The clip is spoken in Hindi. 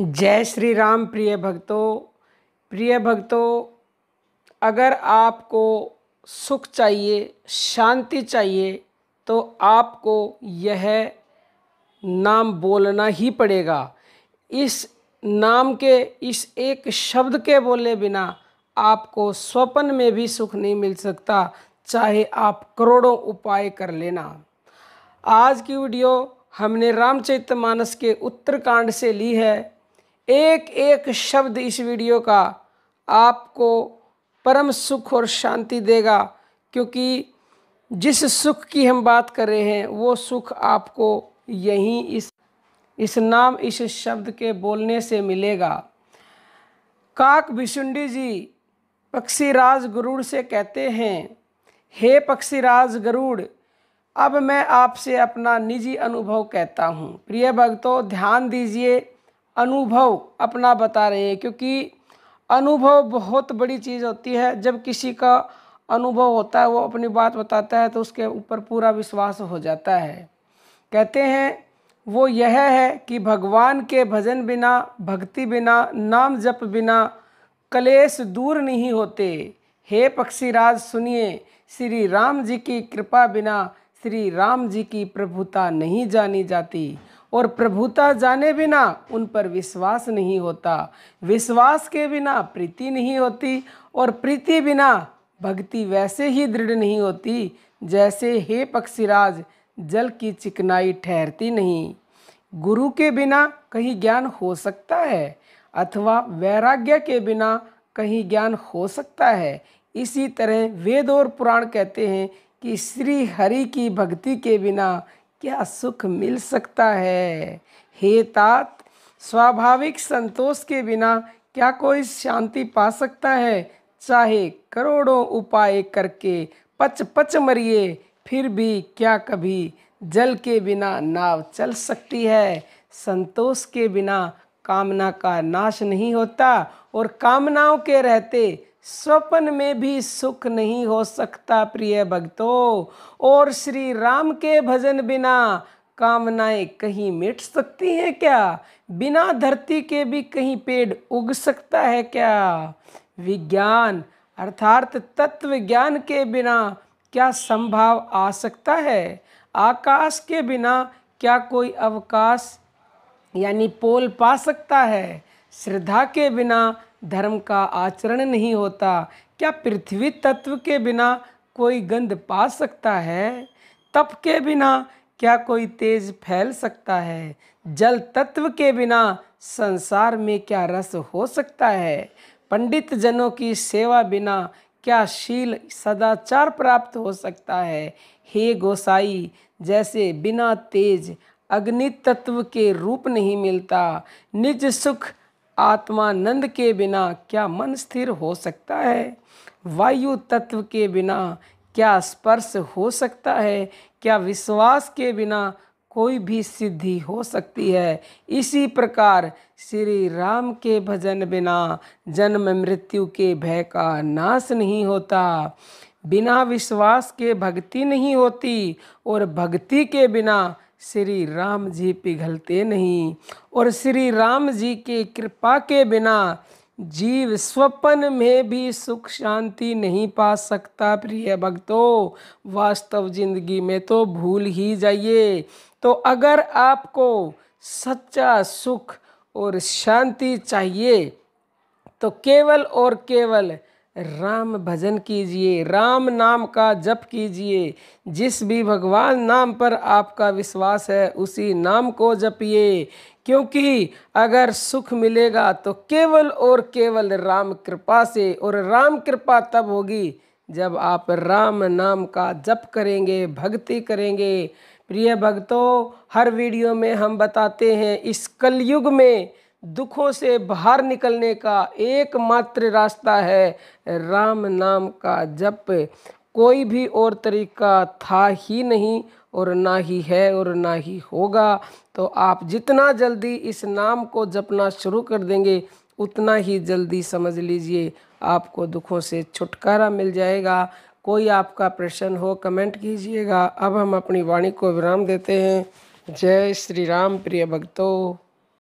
जय श्री राम प्रिय भक्तों प्रिय भक्तों अगर आपको सुख चाहिए शांति चाहिए तो आपको यह नाम बोलना ही पड़ेगा इस नाम के इस एक शब्द के बोले बिना आपको स्वप्न में भी सुख नहीं मिल सकता चाहे आप करोड़ों उपाय कर लेना आज की वीडियो हमने रामचरितमानस के उत्तरकांड से ली है एक एक शब्द इस वीडियो का आपको परम सुख और शांति देगा क्योंकि जिस सुख की हम बात कर रहे हैं वो सुख आपको यहीं इस इस नाम इस शब्द के बोलने से मिलेगा काक भिशुंडी जी पक्षीराज गरुड़ से कहते हैं हे पक्षीराज गरुड़ अब मैं आपसे अपना निजी अनुभव कहता हूँ प्रिय भक्तों ध्यान दीजिए अनुभव अपना बता रहे हैं क्योंकि अनुभव बहुत बड़ी चीज़ होती है जब किसी का अनुभव होता है वो अपनी बात बताता है तो उसके ऊपर पूरा विश्वास हो जाता है कहते हैं वो यह है कि भगवान के भजन बिना भक्ति बिना नाम जप बिना कलेश दूर नहीं होते हे पक्षीराज सुनिए श्री राम जी की कृपा बिना श्री राम जी की प्रभुता नहीं जानी जाती और प्रभुता जाने बिना उन पर विश्वास नहीं होता विश्वास के बिना प्रीति नहीं होती और प्रीति बिना भक्ति वैसे ही दृढ़ नहीं होती जैसे हे पक्षीराज जल की चिकनाई ठहरती नहीं गुरु के बिना कहीं ज्ञान हो सकता है अथवा वैराग्य के बिना कहीं ज्ञान हो सकता है इसी तरह वेद और पुराण कहते हैं कि श्री हरि की भक्ति के बिना क्या सुख मिल सकता है हे तात स्वाभाविक संतोष के बिना क्या कोई शांति पा सकता है चाहे करोड़ों उपाय करके पच पच मरिए फिर भी क्या कभी जल के बिना नाव चल सकती है संतोष के बिना कामना का नाश नहीं होता और कामनाओं के रहते स्वप्न में भी सुख नहीं हो सकता प्रिय भक्तों और श्री राम के भजन बिना कामनाएं कहीं मिट सकती हैं क्या बिना धरती के भी कहीं पेड़ उग सकता है क्या विज्ञान अर्थात तत्व ज्ञान के बिना क्या संभाव आ सकता है आकाश के बिना क्या कोई अवकाश यानी पोल पा सकता है श्रद्धा के बिना धर्म का आचरण नहीं होता क्या पृथ्वी तत्व के बिना कोई गंध पा सकता है तप के बिना क्या कोई तेज फैल सकता है जल तत्व के बिना संसार में क्या रस हो सकता है पंडित जनों की सेवा बिना क्या शील सदाचार प्राप्त हो सकता है हे गोसाई जैसे बिना तेज अग्नि तत्व के रूप नहीं मिलता निज सुख आत्मानंद के बिना क्या मन स्थिर हो सकता है वायु तत्व के बिना क्या स्पर्श हो सकता है क्या विश्वास के बिना कोई भी सिद्धि हो सकती है इसी प्रकार श्री राम के भजन बिना जन्म मृत्यु के भय का नाश नहीं होता बिना विश्वास के भक्ति नहीं होती और भक्ति के बिना श्री राम जी पिघलते नहीं और श्री राम जी के कृपा के बिना जीव स्वपन में भी सुख शांति नहीं पा सकता प्रिय भक्तों वास्तव जिंदगी में तो भूल ही जाइए तो अगर आपको सच्चा सुख और शांति चाहिए तो केवल और केवल राम भजन कीजिए राम नाम का जप कीजिए जिस भी भगवान नाम पर आपका विश्वास है उसी नाम को जपिए क्योंकि अगर सुख मिलेगा तो केवल और केवल राम कृपा से और राम कृपा तब होगी जब आप राम नाम का जप करेंगे भक्ति करेंगे प्रिय भक्तों हर वीडियो में हम बताते हैं इस कलयुग में दुखों से बाहर निकलने का एकमात्र रास्ता है राम नाम का जप कोई भी और तरीका था ही नहीं और ना ही है और ना ही होगा तो आप जितना जल्दी इस नाम को जपना शुरू कर देंगे उतना ही जल्दी समझ लीजिए आपको दुखों से छुटकारा मिल जाएगा कोई आपका प्रश्न हो कमेंट कीजिएगा अब हम अपनी वाणी को विराम देते हैं जय श्री राम प्रिय भक्तों